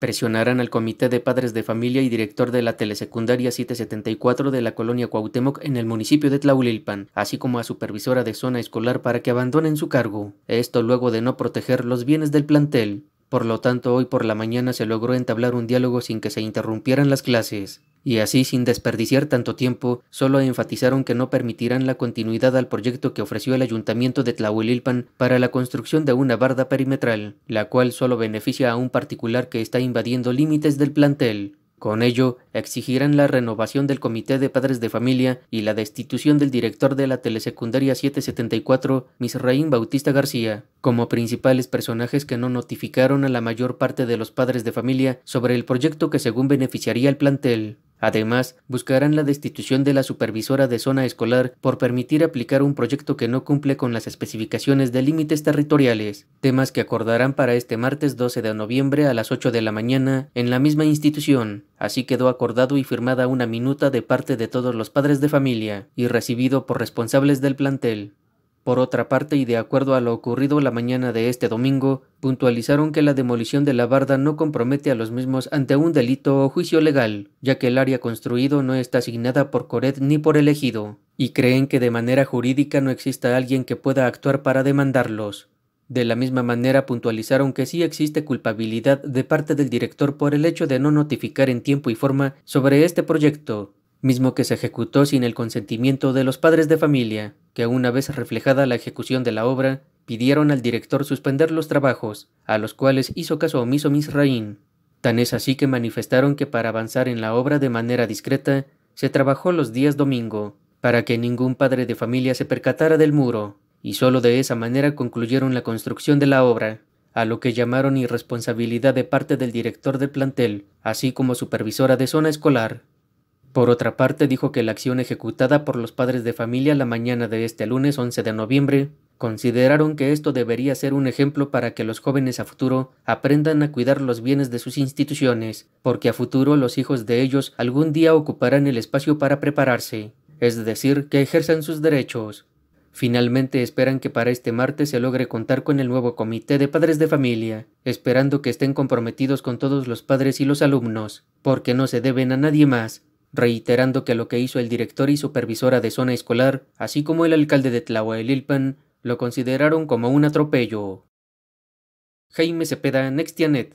Presionarán al Comité de Padres de Familia y director de la Telesecundaria 774 de la colonia Cuauhtémoc en el municipio de Tlaulilpan, así como a supervisora de zona escolar para que abandonen su cargo, esto luego de no proteger los bienes del plantel. Por lo tanto, hoy por la mañana se logró entablar un diálogo sin que se interrumpieran las clases y así sin desperdiciar tanto tiempo, solo enfatizaron que no permitirán la continuidad al proyecto que ofreció el ayuntamiento de Tlahuelilpan para la construcción de una barda perimetral, la cual solo beneficia a un particular que está invadiendo límites del plantel. Con ello, exigirán la renovación del Comité de Padres de Familia y la destitución del director de la telesecundaria 774, Misraín Bautista García, como principales personajes que no notificaron a la mayor parte de los padres de familia sobre el proyecto que según beneficiaría al plantel. Además, buscarán la destitución de la supervisora de zona escolar por permitir aplicar un proyecto que no cumple con las especificaciones de límites territoriales, temas que acordarán para este martes 12 de noviembre a las 8 de la mañana en la misma institución. Así quedó acordado y firmada una minuta de parte de todos los padres de familia y recibido por responsables del plantel. Por otra parte, y de acuerdo a lo ocurrido la mañana de este domingo, puntualizaron que la demolición de la barda no compromete a los mismos ante un delito o juicio legal, ya que el área construido no está asignada por Coret ni por elegido, y creen que de manera jurídica no exista alguien que pueda actuar para demandarlos. De la misma manera puntualizaron que sí existe culpabilidad de parte del director por el hecho de no notificar en tiempo y forma sobre este proyecto, mismo que se ejecutó sin el consentimiento de los padres de familia, que una vez reflejada la ejecución de la obra, pidieron al director suspender los trabajos, a los cuales hizo caso omiso Misraín. Tan es así que manifestaron que para avanzar en la obra de manera discreta, se trabajó los días domingo, para que ningún padre de familia se percatara del muro, y solo de esa manera concluyeron la construcción de la obra, a lo que llamaron irresponsabilidad de parte del director del plantel, así como supervisora de zona escolar. Por otra parte, dijo que la acción ejecutada por los padres de familia la mañana de este lunes 11 de noviembre consideraron que esto debería ser un ejemplo para que los jóvenes a futuro aprendan a cuidar los bienes de sus instituciones, porque a futuro los hijos de ellos algún día ocuparán el espacio para prepararse, es decir, que ejerzan sus derechos. Finalmente esperan que para este martes se logre contar con el nuevo comité de padres de familia, esperando que estén comprometidos con todos los padres y los alumnos, porque no se deben a nadie más, reiterando que lo que hizo el director y supervisora de zona escolar, así como el alcalde de Tlahuelilpan, lo consideraron como un atropello. Jaime Cepeda, Nextianet.